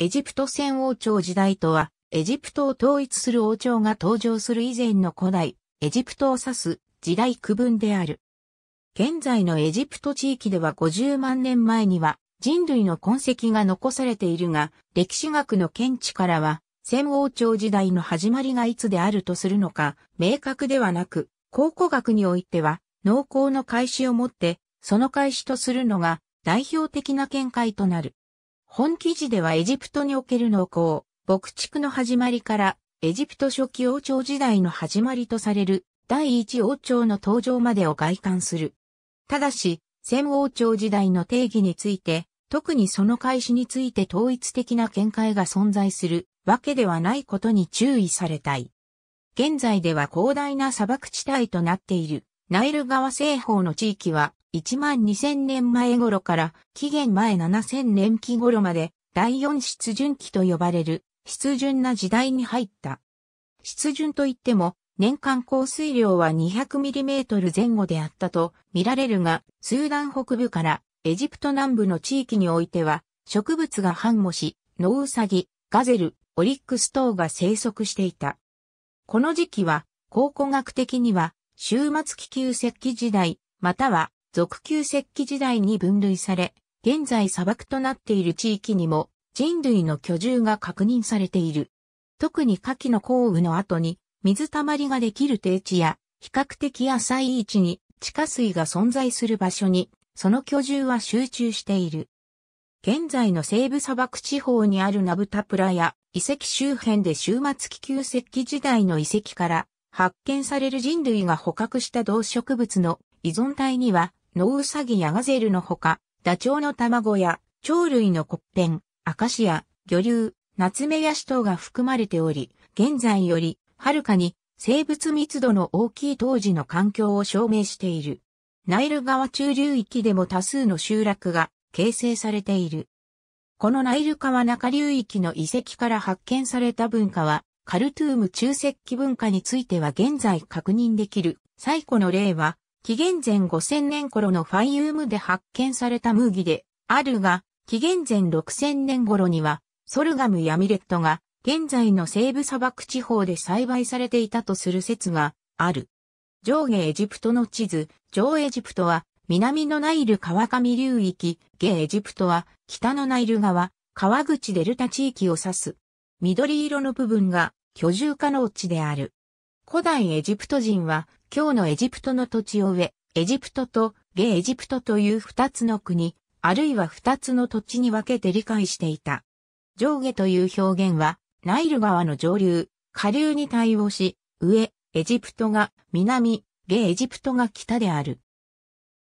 エジプト戦王朝時代とは、エジプトを統一する王朝が登場する以前の古代、エジプトを指す時代区分である。現在のエジプト地域では50万年前には人類の痕跡が残されているが、歴史学の見地からは、戦王朝時代の始まりがいつであるとするのか、明確ではなく、考古学においては、農耕の開始をもって、その開始とするのが代表的な見解となる。本記事ではエジプトにおける農耕、牧畜の始まりから、エジプト初期王朝時代の始まりとされる、第一王朝の登場までを外観する。ただし、先王朝時代の定義について、特にその開始について統一的な見解が存在するわけではないことに注意されたい。現在では広大な砂漠地帯となっているナイル川西方の地域は1万2000年前頃から紀元前7000年期頃まで第4湿潤期と呼ばれる湿潤な時代に入った。湿潤といっても年間降水量は 200mm 前後であったと見られるが、スーダン北部からエジプト南部の地域においては植物が繁茂し、ノウサギ、ガゼル、オリックス等が生息していた。この時期は考古学的には終末気球石器時代、または俗旧石器時代に分類され、現在砂漠となっている地域にも人類の居住が確認されている。特に夏季の降雨の後に水たまりができる低地や比較的浅い位置に地下水が存在する場所にその居住は集中している。現在の西部砂漠地方にあるナブタプラや遺跡周辺で終末気球石器時代の遺跡から発見される人類が捕獲した動植物の依存体にはノウサギやガゼルのほか、ダチョウの卵や、鳥類の骨片、アカシア、魚流、ナツメヤシ等が含まれており、現在より、はるかに、生物密度の大きい当時の環境を証明している。ナイル川中流域でも多数の集落が形成されている。このナイル川中流域の遺跡から発見された文化は、カルトゥーム中石器文化については現在確認できる最古の例は、紀元前5000年頃のファイウームで発見された麦であるが、紀元前6000年頃には、ソルガムやミレットが、現在の西部砂漠地方で栽培されていたとする説がある。上下エジプトの地図、上エジプトは、南のナイル川上流域、下エジプトは、北のナイル川、川口デルタ地域を指す。緑色の部分が居住可能地である。古代エジプト人は今日のエジプトの土地を上、エジプトとゲエジプトという二つの国、あるいは二つの土地に分けて理解していた。上下という表現は、ナイル川の上流、下流に対応し、上、エジプトが南、ゲエジプトが北である。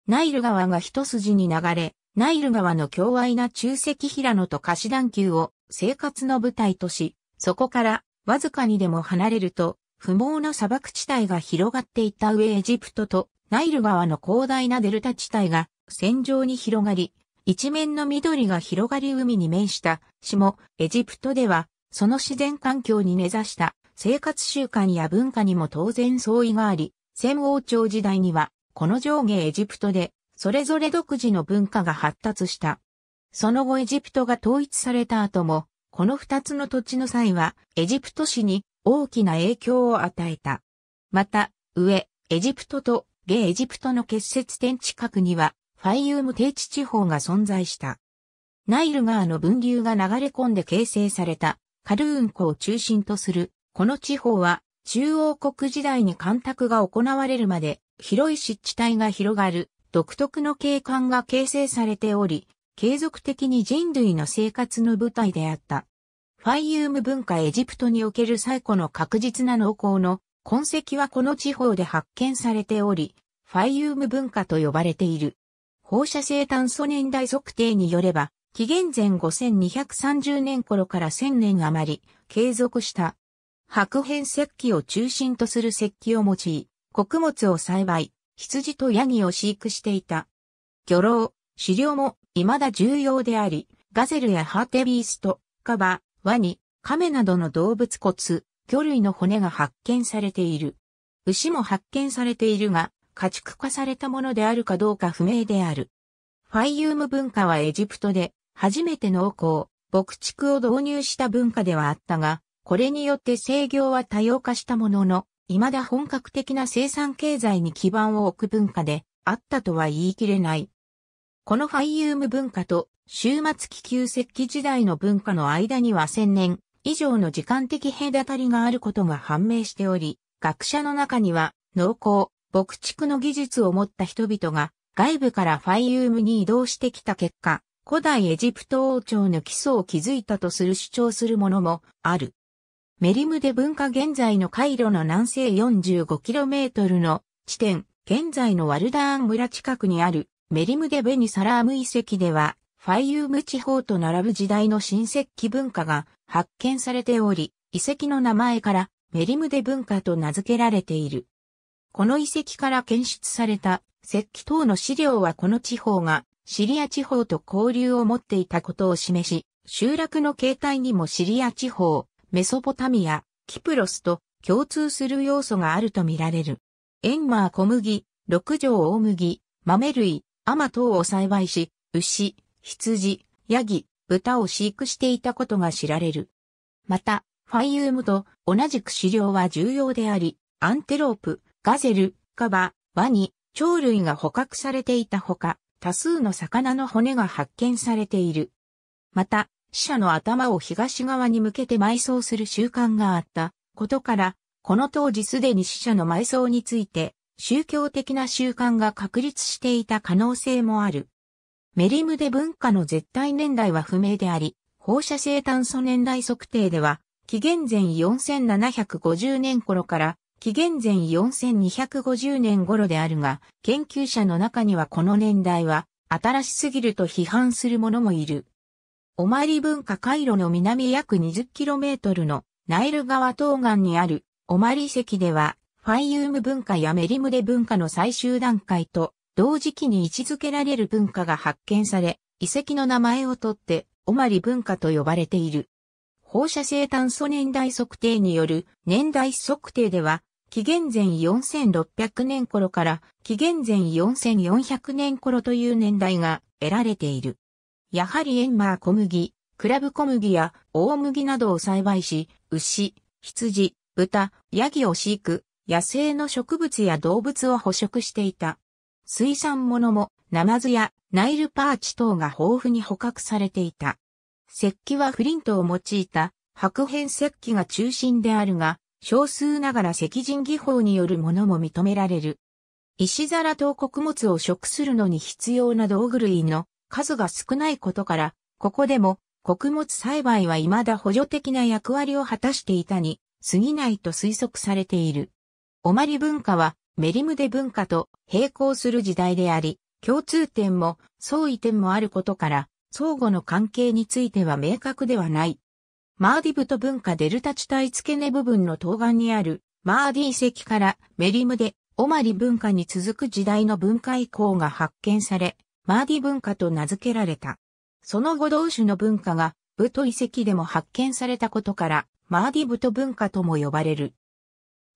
ナイル川が一筋に流れ、ナイル川の強愛な中石平野と貸し段丘を生活の舞台とし、そこからわずかにでも離れると不毛な砂漠地帯が広がっていた上エジプトとナイル川の広大なデルタ地帯が戦場に広がり、一面の緑が広がり海に面した下エジプトでは、その自然環境に根ざした生活習慣や文化にも当然相違があり、先王朝時代には、この上下エジプトで、それぞれ独自の文化が発達した。その後エジプトが統一された後も、この二つの土地の際は、エジプト市に大きな影響を与えた。また、上、エジプトと下エジプトの結節点近くには、ファイユーム低地地方が存在した。ナイル川の分流が流れ込んで形成された、カルーン湖を中心とする、この地方は、中央国時代に干拓が行われるまで、広い湿地帯が広がる、独特の景観が形成されており、継続的に人類の生活の舞台であった。ファイユーム文化エジプトにおける最古の確実な農耕の痕跡はこの地方で発見されており、ファイユーム文化と呼ばれている。放射性炭素年代測定によれば、紀元前5230年頃から1000年余り継続した。白変石器を中心とする石器を用い、穀物を栽培、羊とヤギを飼育していた。魚老、狩猟も未だ重要であり、ガゼルやハーテビースト、カバ、ワニ、亀などの動物骨、魚類の骨が発見されている。牛も発見されているが、家畜化されたものであるかどうか不明である。ファイユーム文化はエジプトで、初めて農耕、牧畜を導入した文化ではあったが、これによって制御は多様化したものの、未だ本格的な生産経済に基盤を置く文化であったとは言い切れない。このファイユーム文化と終末気球石器時代の文化の間には千年以上の時間的隔たりがあることが判明しており、学者の中には農耕、牧畜の技術を持った人々が外部からファイユームに移動してきた結果、古代エジプト王朝の基礎を築いたとする主張するものもある。メリムデ文化現在のカイロの南西 45km の地点、現在のワルダーン村近くにあるメリムデベニサラーム遺跡では、ファイユーム地方と並ぶ時代の新石器文化が発見されており、遺跡の名前からメリムデ文化と名付けられている。この遺跡から検出された石器等の資料はこの地方がシリア地方と交流を持っていたことを示し、集落の形態にもシリア地方、メソポタミア、キプロスと共通する要素があるとみられる。エンマー小麦、六条大麦、豆類、マ等を栽培し、牛、羊、ヤギ、豚を飼育していたことが知られる。また、ファイユームと同じく飼料は重要であり、アンテロープ、ガゼル、カバ、ワニ、鳥類が捕獲されていたほか、多数の魚の骨が発見されている。また、死者の頭を東側に向けて埋葬する習慣があったことから、この当時すでに死者の埋葬について宗教的な習慣が確立していた可能性もある。メリムで文化の絶対年代は不明であり、放射性炭素年代測定では、紀元前4750年頃から紀元前4250年頃であるが、研究者の中にはこの年代は新しすぎると批判する者もいる。オマリ文化回路の南約 20km のナイル川東岸にあるオマリ遺跡ではファイユーム文化やメリムレ文化の最終段階と同時期に位置づけられる文化が発見され、遺跡の名前をとって、オマリ文化と呼ばれている。放射性炭素年代測定による年代測定では、紀元前4600年頃から紀元前4400年頃という年代が得られている。やはりエンマー小麦、クラブ小麦や大麦などを栽培し、牛、羊、豚、ヤギを飼育、野生の植物や動物を捕食していた。水産物もナマズやナイルパーチ等が豊富に捕獲されていた。石器はフリントを用いた白変石器が中心であるが、少数ながら石人技法によるものも認められる。石皿と穀物を食するのに必要な道具類の数が少ないことから、ここでも穀物栽培は未だ補助的な役割を果たしていたに過ぎないと推測されている。オマリ文化はメリムデ文化と並行する時代であり、共通点も相違点もあることから、相互の関係については明確ではない。マーディブト文化デルタ地帯付け根部分の東岸にあるマーディ遺跡からメリムデ、オマリ文化に続く時代の文化遺構が発見され、マーディ文化と名付けられた。その後同種の文化がブト遺跡でも発見されたことから、マーディブト文化とも呼ばれる。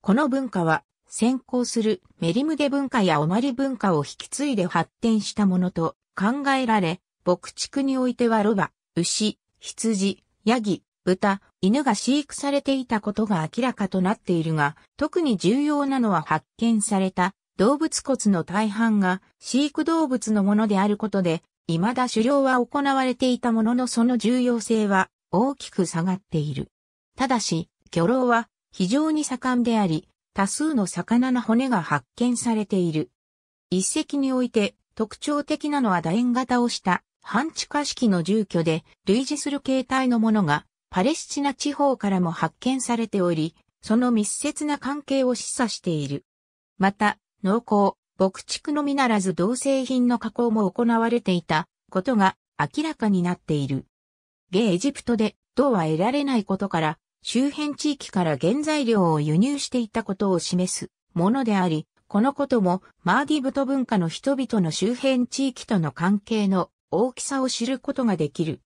この文化は先行するメリムデ文化やオマリ文化を引き継いで発展したものと考えられ、牧畜においてはロバ、牛、羊、ヤギ、豚、犬が飼育されていたことが明らかとなっているが、特に重要なのは発見された動物骨の大半が飼育動物のものであることで、未だ狩猟は行われていたもののその重要性は大きく下がっている。ただし、魚老は非常に盛んであり、多数の魚の骨が発見されている。一石において特徴的なのは楕円型をした半地下式の住居で類似する形態のものがパレスチナ地方からも発見されており、その密接な関係を示唆している。また、農耕、牧畜のみならず同製品の加工も行われていたことが明らかになっている。下エジプトで銅は得られないことから周辺地域から原材料を輸入していたことを示すものであり、このこともマーディブト文化の人々の周辺地域との関係の大きさを知ることができる。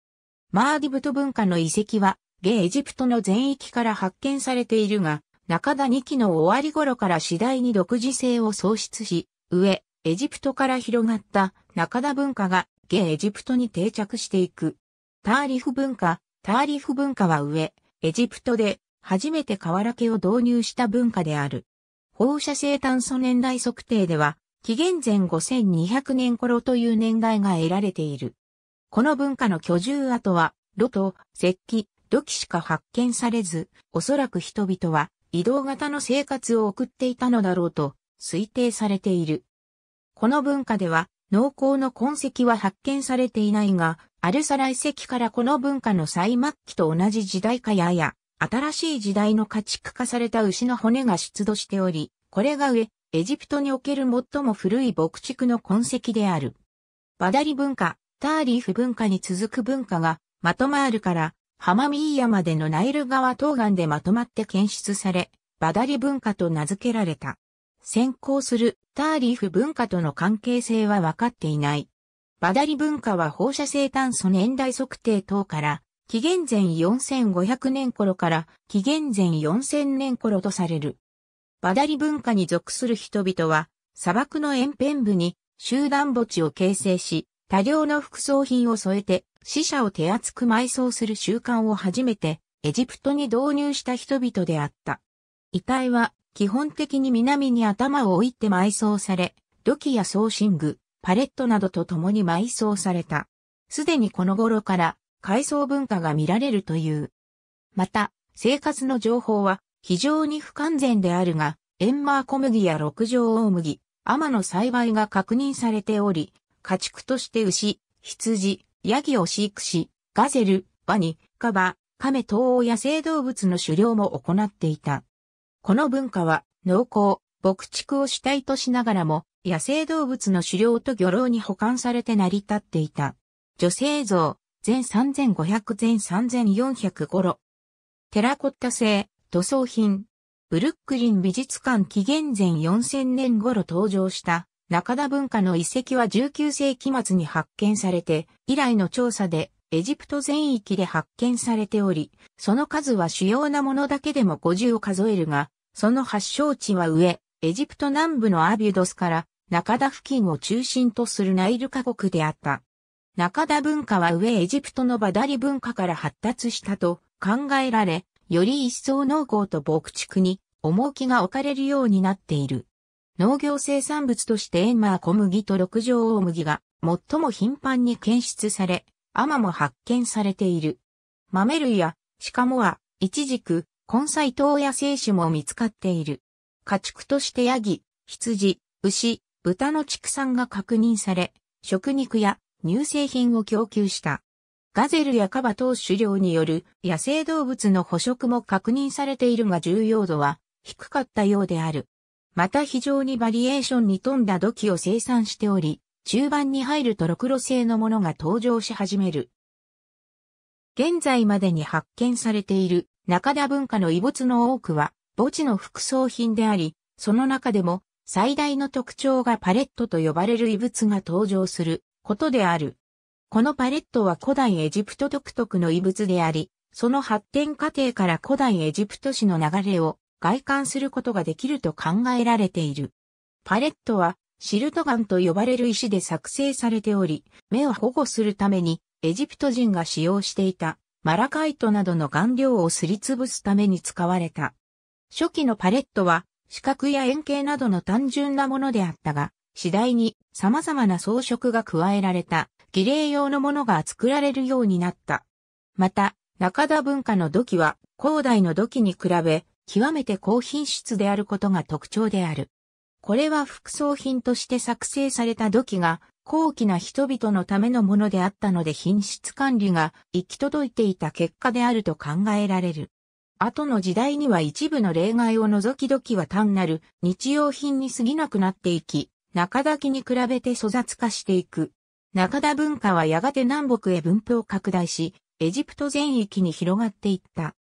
マーディブト文化の遺跡は、現エジプトの全域から発見されているが、中田2期の終わり頃から次第に独自性を喪失し、上、エジプトから広がった中田文化が現エジプトに定着していく。ターリフ文化、ターリフ文化は上、エジプトで初めて瓦家を導入した文化である。放射性炭素年代測定では、紀元前5200年頃という年代が得られている。この文化の居住跡は、炉と石器、土器しか発見されず、おそらく人々は移動型の生活を送っていたのだろうと推定されている。この文化では農耕の痕跡は発見されていないが、アルサラ遺跡からこの文化の最末期と同じ時代かやや、新しい時代の家畜化された牛の骨が出土しており、これが上、エジプトにおける最も古い牧畜の痕跡である。バダリ文化、ターリーフ文化に続く文化が、マトマールから、ハマミーヤまでのナイル川東岸でまとまって検出され、バダリ文化と名付けられた。先行するターリーフ文化との関係性は分かっていない。バダリ文化は放射性炭素年代測定等から、紀元前4500年頃から紀元前4000年頃とされる。バダリ文化に属する人々は、砂漠の沿辺部に集団墓地を形成し、多量の副葬品を添えて死者を手厚く埋葬する習慣を初めてエジプトに導入した人々であった。遺体は基本的に南に頭を置いて埋葬され、土器や送身具、パレットなどと共に埋葬された。すでにこの頃から海藻文化が見られるという。また、生活の情報は非常に不完全であるが、エンマー小麦や六条大麦、天の栽培が確認されており、家畜として牛、羊、ヤギを飼育し、ガゼル、ワニ、カバ、カメ等を野生動物の狩猟も行っていた。この文化は農耕、牧畜を主体としながらも、野生動物の狩猟と漁労に保管されて成り立っていた。女性像、全3500全3400頃。テラコッタ製、塗装品。ブルックリン美術館紀元前4000年頃登場した中田文化の遺跡は19世紀末に発見されて、以来の調査でエジプト全域で発見されており、その数は主要なものだけでも50を数えるが、その発祥地は上、エジプト南部のアビュドスから中田付近を中心とするナイルカ国であった。中田文化は上エジプトのバダリ文化から発達したと考えられ、より一層農耕と牧畜に重きが置かれるようになっている。農業生産物としてエンマー小麦と六条大麦が最も頻繁に検出され、アマも発見されている。豆類やかもは、ジク、根菜等や生種も見つかっている。家畜としてヤギ、羊、牛、豚の畜産が確認され、食肉や乳製品を供給した。ガゼルやカバ等狩猟による野生動物の捕食も確認されているが重要度は低かったようである。また非常にバリエーションに富んだ土器を生産しており、中盤に入るとろくろ製のものが登場し始める。現在までに発見されている中田文化の遺物の多くは墓地の副葬品であり、その中でも最大の特徴がパレットと呼ばれる遺物が登場することである。このパレットは古代エジプト独特の遺物であり、その発展過程から古代エジプト史の流れを外観することができると考えられている。パレットはシルトガンと呼ばれる石で作成されており、目を保護するためにエジプト人が使用していたマラカイトなどの顔料をすりつぶすために使われた。初期のパレットは四角や円形などの単純なものであったが、次第に様々な装飾が加えられた儀礼用のものが作られるようになった。また、中田文化の土器は、高台の土器に比べ、極めて高品質であることが特徴である。これは副葬品として作成された土器が、高貴な人々のためのものであったので品質管理が行き届いていた結果であると考えられる。後の時代には一部の例外を除き時は単なる日用品に過ぎなくなっていき、中田木に比べて粗雑化していく。中田文化はやがて南北へ分布を拡大し、エジプト全域に広がっていった。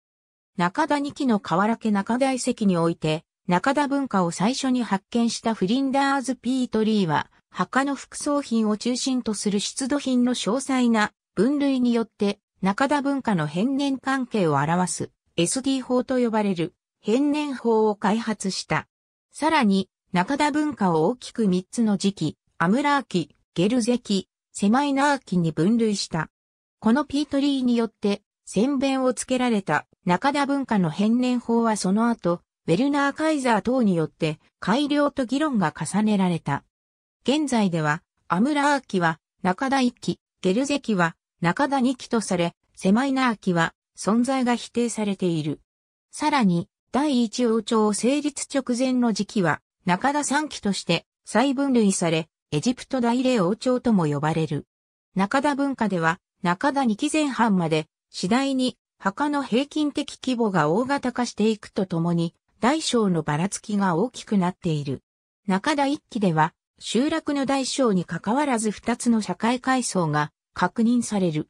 中田二期の河原家中田遺跡において、中田文化を最初に発見したフリンダーズ・ピートリーは、墓の副葬品を中心とする出土品の詳細な分類によって、中田文化の変年関係を表す。SD 法と呼ばれる変年法を開発した。さらに、中田文化を大きく3つの時期、アムラー期、ゲルゼ期、セマイナー期に分類した。このピートリーによって、宣弁をつけられた中田文化の変年法はその後、ウェルナー・カイザー等によって改良と議論が重ねられた。現在では、アムラー期は中田1期、ゲルゼ期は中田2期とされ、セマイナー期は存在が否定されている。さらに、第一王朝成立直前の時期は、中田三期として再分類され、エジプト大霊王朝とも呼ばれる。中田文化では、中田二期前半まで、次第に墓の平均的規模が大型化していくとともに、大小のばらつきが大きくなっている。中田一期では、集落の大小に関わらず二つの社会階層が確認される。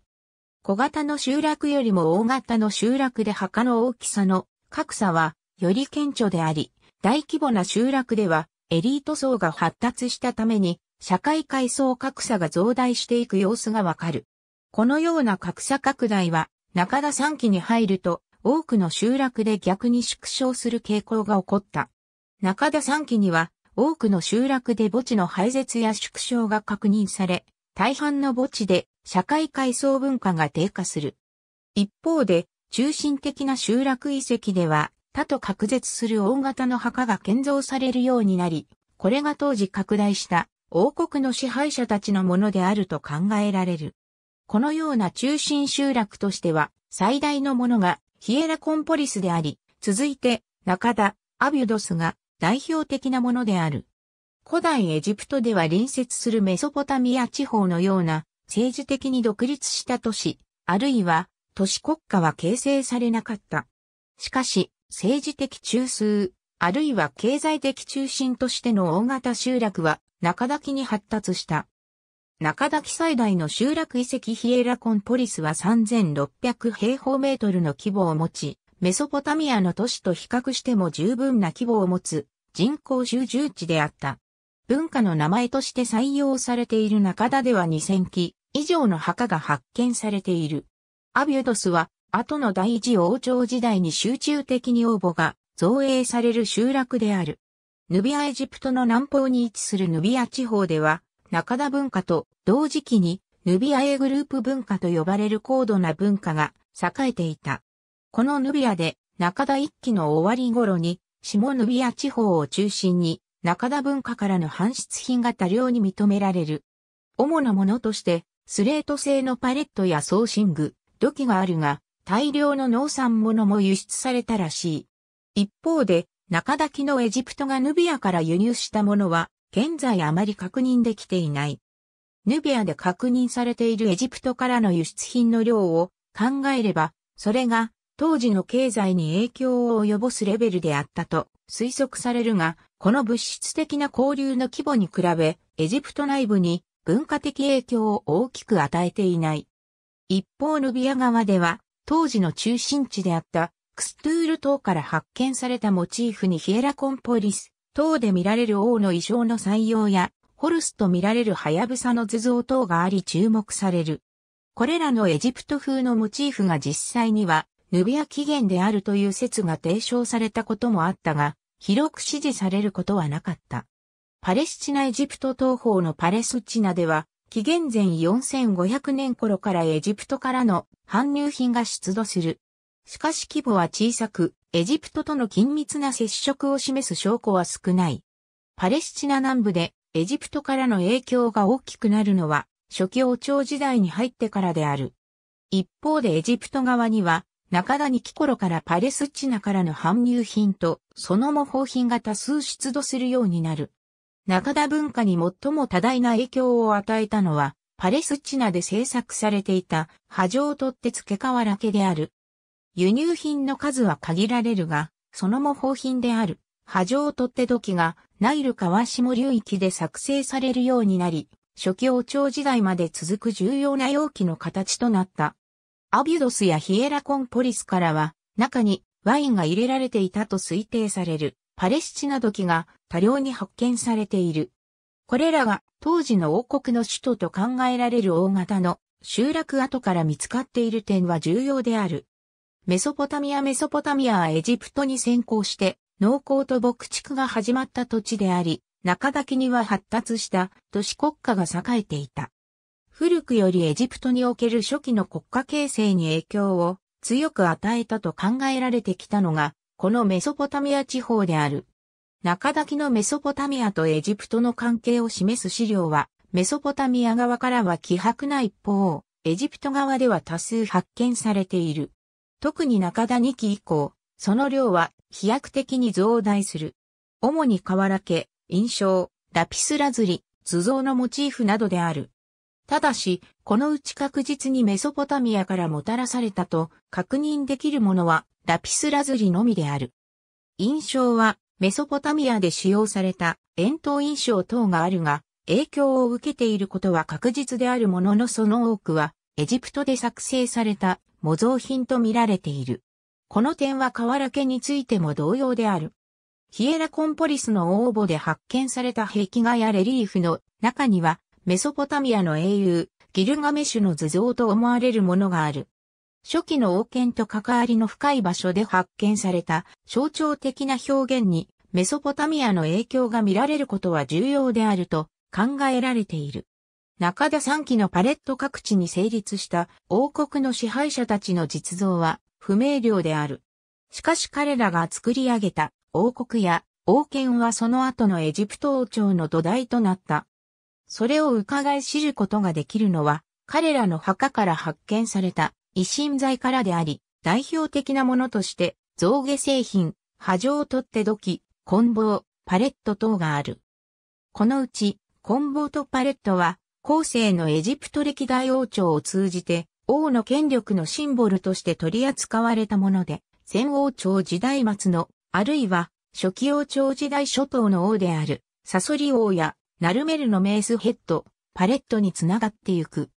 小型の集落よりも大型の集落で墓の大きさの格差はより顕著であり、大規模な集落ではエリート層が発達したために社会階層格差が増大していく様子がわかる。このような格差拡大は中田3期に入ると多くの集落で逆に縮小する傾向が起こった。中田3期には多くの集落で墓地の廃絶や縮小が確認され、大半の墓地で社会階層文化が低下する。一方で、中心的な集落遺跡では、他と隔絶する大型の墓が建造されるようになり、これが当時拡大した王国の支配者たちのものであると考えられる。このような中心集落としては、最大のものがヒエラコンポリスであり、続いて中田、アビュドスが代表的なものである。古代エジプトでは隣接するメソポタミア地方のような政治的に独立した都市、あるいは都市国家は形成されなかった。しかし、政治的中枢、あるいは経済的中心としての大型集落は中滝に発達した。中滝最大の集落遺跡ヒエラコンポリスは3600平方メートルの規模を持ち、メソポタミアの都市と比較しても十分な規模を持つ人口集中地であった。文化の名前として採用されている中田では2000基以上の墓が発見されている。アビュドスは、後の第一王朝時代に集中的に応募が造営される集落である。ヌビアエジプトの南方に位置するヌビア地方では、中田文化と同時期にヌビアエグループ文化と呼ばれる高度な文化が栄えていた。このヌビアで中田一期の終わり頃に下ヌビア地方を中心に中田文化からの搬出品が多量に認められる。主なものとして、スレート製のパレットやソーシング、土器があるが、大量の農産物も輸出されたらしい。一方で、中田木のエジプトがヌビアから輸入したものは、現在あまり確認できていない。ヌビアで確認されているエジプトからの輸出品の量を考えれば、それが当時の経済に影響を及ぼすレベルであったと推測されるが、この物質的な交流の規模に比べ、エジプト内部に文化的影響を大きく与えていない。一方ヌビア側では、当時の中心地であったクストゥール島から発見されたモチーフにヒエラコンポリス、島で見られる王の衣装の採用や、ホルスと見られるハヤブサの図像等があり注目される。これらのエジプト風のモチーフが実際には、ヌビア起源であるという説が提唱されたこともあったが、広く支持されることはなかった。パレスチナエジプト東方のパレスチナでは、紀元前4500年頃からエジプトからの搬入品が出土する。しかし規模は小さく、エジプトとの緊密な接触を示す証拠は少ない。パレスチナ南部でエジプトからの影響が大きくなるのは、初期王朝時代に入ってからである。一方でエジプト側には、中谷貴頃からパレスチナからの搬入品と、その模倣品が多数出土するようになる。中田文化に最も多大な影響を与えたのは、パレスチナで製作されていた波状取って付け瓦家である。輸入品の数は限られるが、その模倣品である波状取って土器がナイル川下流域で作成されるようになり、初期王朝時代まで続く重要な容器の形となった。アビュドスやヒエラコンポリスからは、中にワインが入れられていたと推定されるパレスチナ土器が多量に発見されている。これらが当時の王国の首都と考えられる大型の集落跡から見つかっている点は重要である。メソポタミアメソポタミアはエジプトに先行して農耕と牧畜が始まった土地であり、中滝には発達した都市国家が栄えていた。古くよりエジプトにおける初期の国家形成に影響を強く与えたと考えられてきたのが、このメソポタミア地方である。中滝のメソポタミアとエジプトの関係を示す資料は、メソポタミア側からは希薄な一方、エジプト側では多数発見されている。特に中田2期以降、その量は飛躍的に増大する。主に瓦家、印象、ラピスラズリ、図像のモチーフなどである。ただし、このうち確実にメソポタミアからもたらされたと確認できるものはラピスラズリのみである。印象はメソポタミアで使用された円筒印象等があるが、影響を受けていることは確実であるもののその多くはエジプトで作成された模造品と見られている。この点は河原家についても同様である。ヒエラコンポリスの応募で発見された壁画やレリーフの中にはメソポタミアの英雄、ギルガメシュの図像と思われるものがある。初期の王権と関わりの深い場所で発見された象徴的な表現にメソポタミアの影響が見られることは重要であると考えられている。中田三期のパレット各地に成立した王国の支配者たちの実像は不明瞭である。しかし彼らが作り上げた王国や王権はその後のエジプト王朝の土台となった。それを伺い知ることができるのは、彼らの墓から発見された維新材からであり、代表的なものとして、造下製品、波状取って土器、棍棒、パレット等がある。このうち、棍棒とパレットは、後世のエジプト歴代王朝を通じて、王の権力のシンボルとして取り扱われたもので、前王朝時代末の、あるいは、初期王朝時代初頭の王である、サソリ王やナルメルのメースヘッド、パレットにつながってゆく。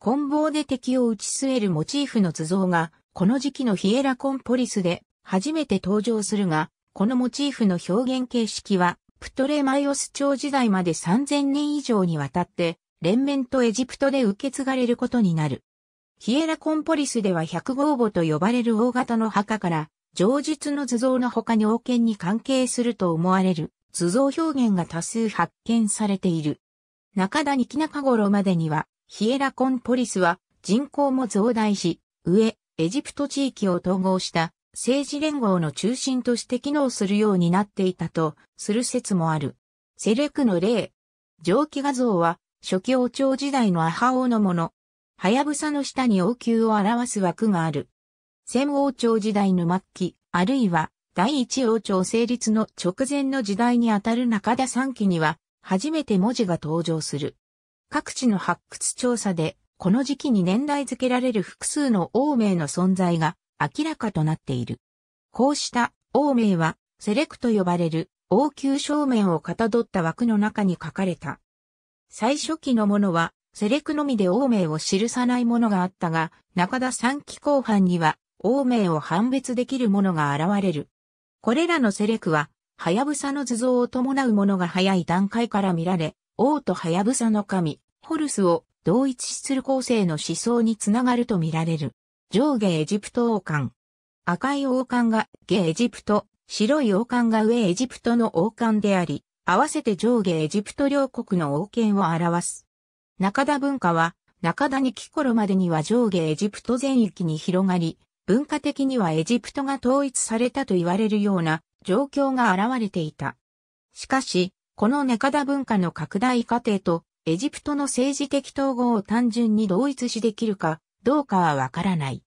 棍棒で敵を打ち据えるモチーフの図像が、この時期のヒエラコンポリスで初めて登場するが、このモチーフの表現形式は、プトレマイオス朝時代まで3000年以上にわたって、連綿とエジプトで受け継がれることになる。ヒエラコンポリスでは100号墓と呼ばれる大型の墓から、上述の図像の他に王権に関係すると思われる図像表現が多数発見されている。中谷木中頃までには、ヒエラコンポリスは人口も増大し、上、エジプト地域を統合した政治連合の中心として機能するようになっていたとする説もある。セレクの例。蒸気画像は初期王朝時代のアハ王のもの。はやぶさの下に王宮を表す枠がある。戦王朝時代の末期、あるいは第一王朝成立の直前の時代にあたる中田三期には、初めて文字が登場する。各地の発掘調査で、この時期に年代付けられる複数の王名の存在が明らかとなっている。こうした王名は、セレクと呼ばれる王宮正面をかたどった枠の中に書かれた。最初期のものは、セレクのみで王名を記さないものがあったが、中田三期後半には、王名を判別できるものが現れる。これらのセレクは、ハヤブサの図像を伴うものが早い段階から見られ、王とハヤブサの神、ホルスを同一視する構成の思想につながると見られる。上下エジプト王冠。赤い王冠が下エジプト、白い王冠が上エジプトの王冠であり、合わせて上下エジプト両国の王権を表す。中田文化は、中田に来頃までには上下エジプト全域に広がり、文化的にはエジプトが統一されたと言われるような状況が現れていた。しかし、このネカダ文化の拡大過程とエジプトの政治的統合を単純に同一視できるかどうかはわからない。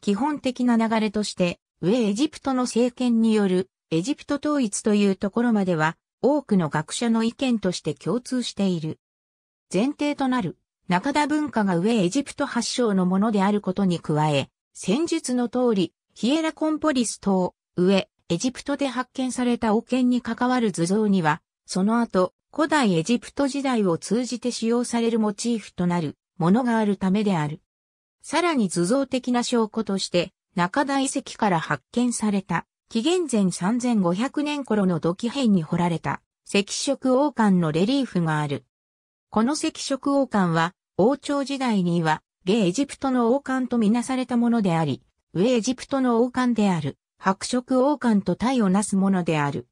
基本的な流れとして、上エジプトの政権によるエジプト統一というところまでは多くの学者の意見として共通している。前提となる、中田文化が上エジプト発祥のものであることに加え、戦術の通り、ヒエラコンポリス島、上、エジプトで発見された王権に関わる図像には、その後、古代エジプト時代を通じて使用されるモチーフとなるものがあるためである。さらに図像的な証拠として、中田遺跡から発見された、紀元前3500年頃の土器片に掘られた、赤色王冠のレリーフがある。この赤色王冠は、王朝時代には、ゲエジプトの王冠とみなされたものであり、上エジプトの王冠である、白色王冠と体をなすものである。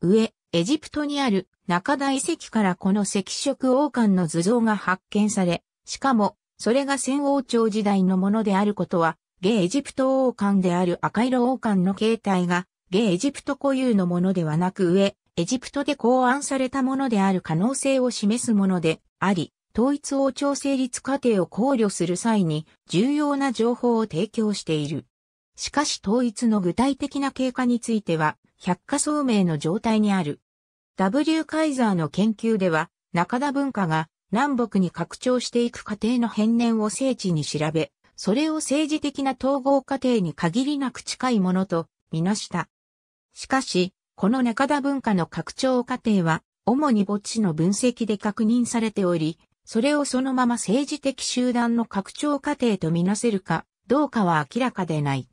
上、エジプトにある中大遺跡からこの赤色王冠の図像が発見され、しかも、それが先王朝時代のものであることは、ゲエジプト王冠である赤色王冠の形態が、ゲエジプト固有のものではなく上、エジプトで考案されたものである可能性を示すものであり、統一王朝成立過程を考慮する際に重要な情報を提供している。しかし統一の具体的な経過については、百科聡明の状態にある。W. カイザーの研究では、中田文化が南北に拡張していく過程の変年を聖地に調べ、それを政治的な統合過程に限りなく近いものとみなした。しかし、この中田文化の拡張過程は、主に墓地の分析で確認されており、それをそのまま政治的集団の拡張過程とみなせるかどうかは明らかでない。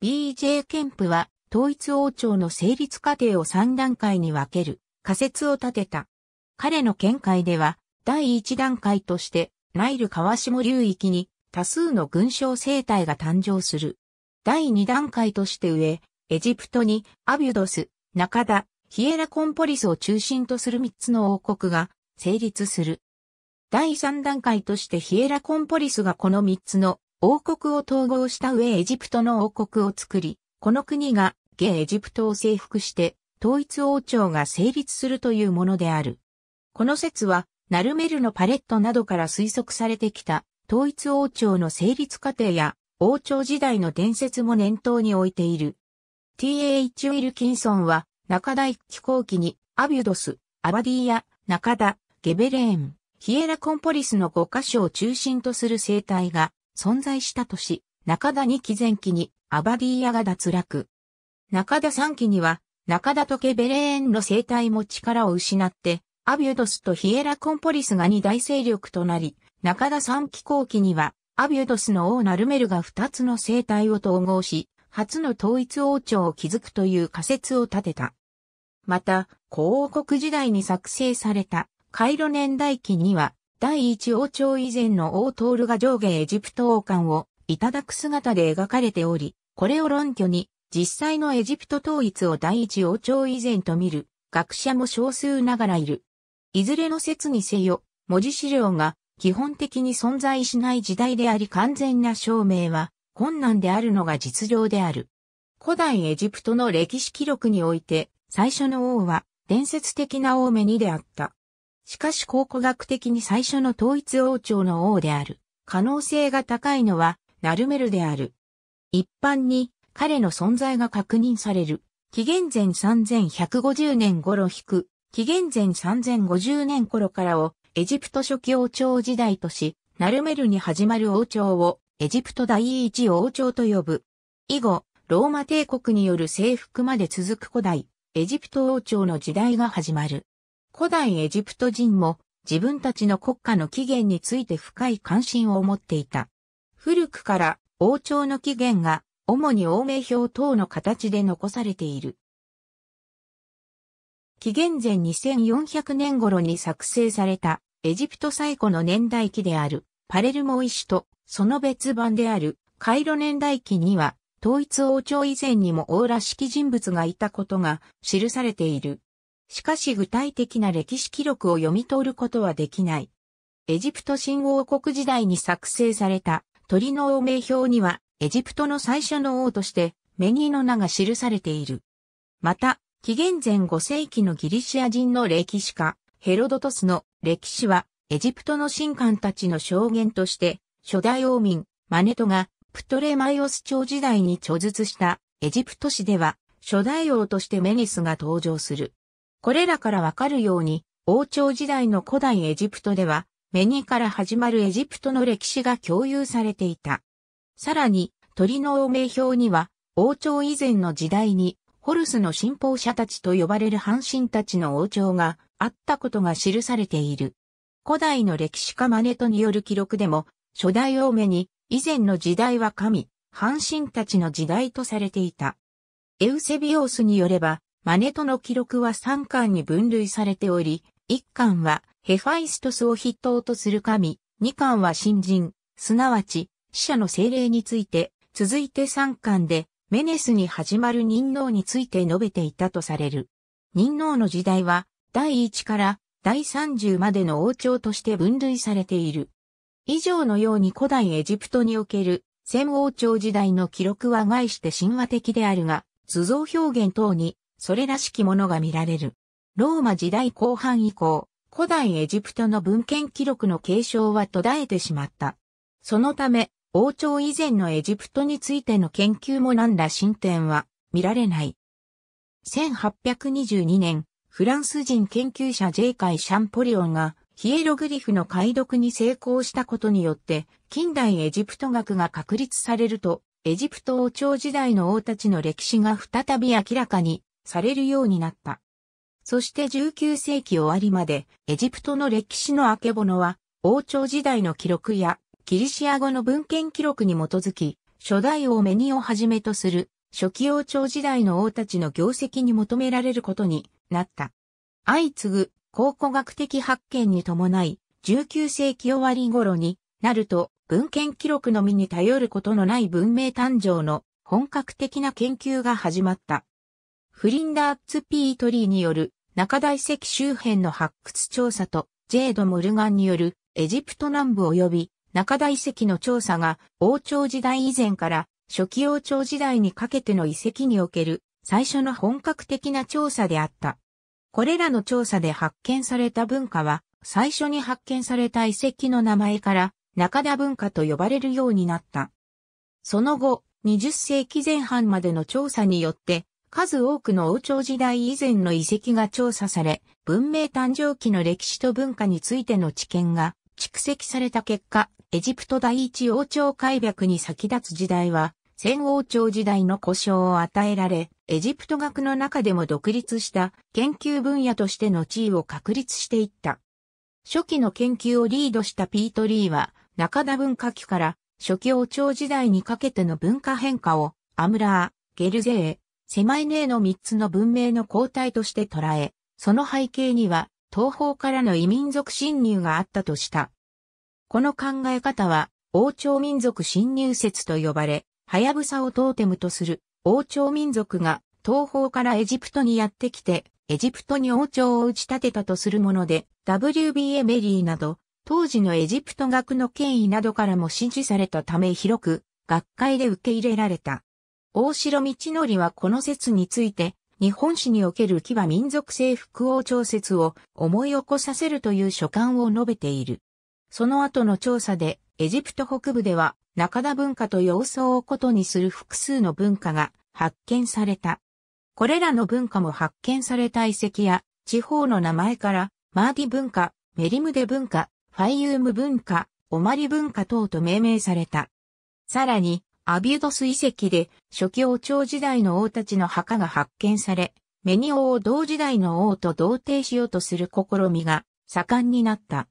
B.J. ケンプは統一王朝の成立過程を3段階に分ける仮説を立てた。彼の見解では第1段階としてナイル川下流域に多数の群衆生態が誕生する。第2段階として上、エジプトにアビュドス、中田、ヒエラコンポリスを中心とする3つの王国が成立する。第3段階としてヒエラコンポリスがこの3つの王国を統合した上エジプトの王国を作り、この国が下エジプトを征服して統一王朝が成立するというものである。この説は、ナルメルのパレットなどから推測されてきた統一王朝の成立過程や王朝時代の伝説も念頭に置いている。T.H. ウィルキンソンは、中台飛行機に、アビュドス、アバディア、中田、ゲベレーン、ヒエラコンポリスの5箇所を中心とする生態が存在したとし、中田2期前期にアバディーアが脱落。中田3期には中田とケベレーンの生態も力を失って、アビュドスとヒエラコンポリスが2大勢力となり、中田3期後期にはアビュドスの王ナルメルが2つの生態を統合し、初の統一王朝を築くという仮説を立てた。また、広王国時代に作成されたカイロ年代記には、第一王朝以前の王トールが上下エジプト王冠をいただく姿で描かれており、これを論拠に、実際のエジプト統一を第一王朝以前と見る、学者も少数ながらいる。いずれの説にせよ、文字資料が基本的に存在しない時代であり完全な証明は困難であるのが実情である。古代エジプトの歴史記録において最初の王は伝説的な王メニであった。しかし考古学的に最初の統一王朝の王である可能性が高いのはナルメルである。一般に彼の存在が確認される。紀元前3150年頃引く、紀元前3050年頃からをエジプト初期王朝時代とし、ナルメルに始まる王朝をエジプト第一王朝と呼ぶ。以後、ローマ帝国による征服まで続く古代、エジプト王朝の時代が始まる。古代エジプト人も自分たちの国家の起源について深い関心を持っていた。古くから王朝の起源が主に王名表等の形で残されている。紀元前2400年頃に作成されたエジプト最古の年代記であるパレルモ石とその別版であるカイロ年代記には統一王朝以前にも王らしき人物がいたことが記されている。しかし具体的な歴史記録を読み取ることはできない。エジプト新王国時代に作成された鳥の王名表には、エジプトの最初の王として、メギの名が記されている。また、紀元前5世紀のギリシア人の歴史家、ヘロドトスの歴史は、エジプトの神官たちの証言として、初代王民、マネトが、プトレマイオス朝時代に著述したエジプト史では、初代王としてメニスが登場する。これらからわかるように、王朝時代の古代エジプトでは、メニから始まるエジプトの歴史が共有されていた。さらに、鳥の王名表には、王朝以前の時代に、ホルスの信奉者たちと呼ばれる半身たちの王朝があったことが記されている。古代の歴史家マネトによる記録でも、初代王目に、以前の時代は神、半身たちの時代とされていた。エウセビオスによれば、マネトの記録は3巻に分類されており、1巻はヘファイストスを筆頭とする神、2巻は新人、すなわち死者の精霊について、続いて3巻でメネスに始まる人脳について述べていたとされる。人脳の時代は第1から第30までの王朝として分類されている。以上のように古代エジプトにおける戦王朝時代の記録は概して神話的であるが、図像表現等にそれらしきものが見られる。ローマ時代後半以降、古代エジプトの文献記録の継承は途絶えてしまった。そのため、王朝以前のエジプトについての研究もなんら進展は見られない。1822年、フランス人研究者ジェイカイ・シャンポリオンがヒエログリフの解読に成功したことによって、近代エジプト学が確立されると、エジプト王朝時代の王たちの歴史が再び明らかにされるようになった。そして19世紀終わりまでエジプトの歴史の明けぼのは王朝時代の記録やギリシア語の文献記録に基づき初代王メニをはじめとする初期王朝時代の王たちの業績に求められることになった。相次ぐ考古学的発見に伴い19世紀終わり頃になると文献記録のみに頼ることのない文明誕生の本格的な研究が始まった。フリンダーツ・ピートリーによる中大石周辺の発掘調査とジェード・モルガンによるエジプト南部及び中大石の調査が王朝時代以前から初期王朝時代にかけての遺跡における最初の本格的な調査であった。これらの調査で発見された文化は最初に発見された遺跡の名前から中田文化と呼ばれるようになった。その後、20世紀前半までの調査によって数多くの王朝時代以前の遺跡が調査され、文明誕生期の歴史と文化についての知見が蓄積された結果、エジプト第一王朝開闢に先立つ時代は、戦王朝時代の故障を与えられ、エジプト学の中でも独立した研究分野としての地位を確立していった。初期の研究をリードしたピート・リーは、中田文化期から初期王朝時代にかけての文化変化を、アムラー、ゲルゼー、狭いねの3つの文明の交代として捉え、その背景には東方からの異民族侵入があったとした。この考え方は、王朝民族侵入説と呼ばれ、はやぶさをトーテムとする王朝民族が東方からエジプトにやってきて、エジプトに王朝を打ち立てたとするもので、WBA メリーなど、当時のエジプト学の権威などからも支持されたため広く、学会で受け入れられた。大城道則はこの説について、日本史における騎馬民族性複王調節を思い起こさせるという所感を述べている。その後の調査で、エジプト北部では、中田文化と様相をことにする複数の文化が発見された。これらの文化も発見された遺跡や、地方の名前から、マーディ文化、メリムデ文化、ファイユーム文化、オマリ文化等と命名された。さらに、アビュドス遺跡で初期王朝時代の王たちの墓が発見され、メニオを同時代の王と同定しようとする試みが盛んになった。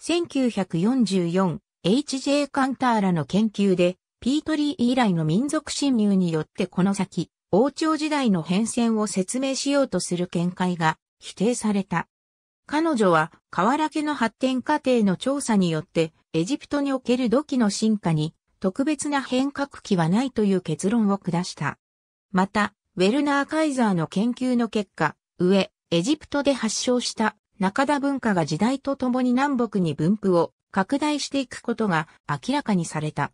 1944、H.J. カンターラの研究で、ピートリー以来の民族侵入によってこの先、王朝時代の変遷を説明しようとする見解が否定された。彼女は、河原家の発展過程の調査によって、エジプトにおける土器の進化に特別な変革期はないという結論を下した。また、ウェルナー・カイザーの研究の結果、上、エジプトで発祥した中田文化が時代とともに南北に分布を拡大していくことが明らかにされた。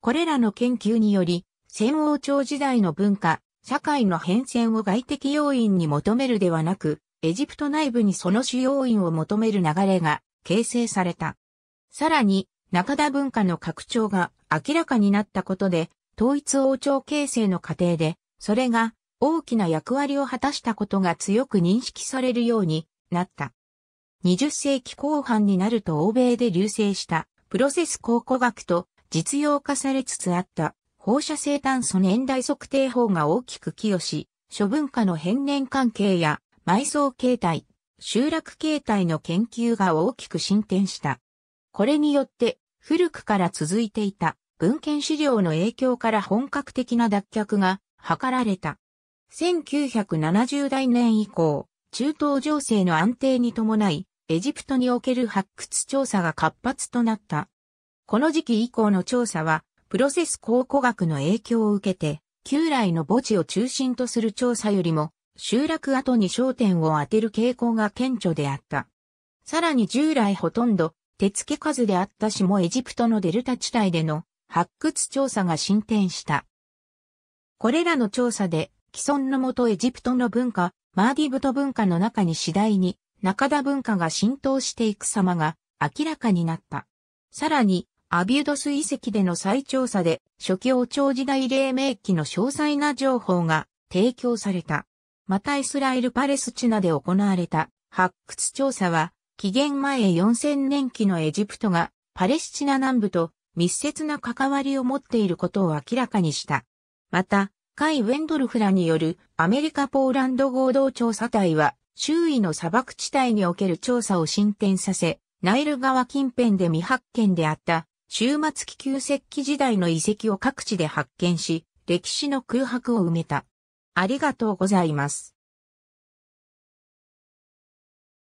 これらの研究により、戦王朝時代の文化、社会の変遷を外的要因に求めるではなく、エジプト内部にその主要因を求める流れが形成された。さらに、中田文化の拡張が明らかになったことで、統一王朝形成の過程で、それが大きな役割を果たしたことが強く認識されるようになった。20世紀後半になると欧米で流星したプロセス考古学と実用化されつつあった放射性炭素年代測定法が大きく寄与し、諸文化の変年関係や埋葬形態、集落形態の研究が大きく進展した。これによって古くから続いていた文献資料の影響から本格的な脱却が図られた。1970代年以降、中東情勢の安定に伴い、エジプトにおける発掘調査が活発となった。この時期以降の調査は、プロセス考古学の影響を受けて、旧来の墓地を中心とする調査よりも、集落後に焦点を当てる傾向が顕著であった。さらに従来ほとんど手付け数であったしもエジプトのデルタ地帯での発掘調査が進展した。これらの調査で、既存のもとエジプトの文化、マーディブト文化の中に次第に中田文化が浸透していく様が明らかになった。さらに、アビュドス遺跡での再調査で、初期王朝時代黎明期の詳細な情報が提供された。またイスラエルパレスチナで行われた発掘調査は、紀元前4000年期のエジプトがパレスチナ南部と密接な関わりを持っていることを明らかにした。また、カイ・ウェンドルフラによるアメリカ・ポーランド合同調査隊は周囲の砂漠地帯における調査を進展させ、ナイル川近辺で未発見であった終末期旧石器時代の遺跡を各地で発見し、歴史の空白を埋めた。ありがとうございます。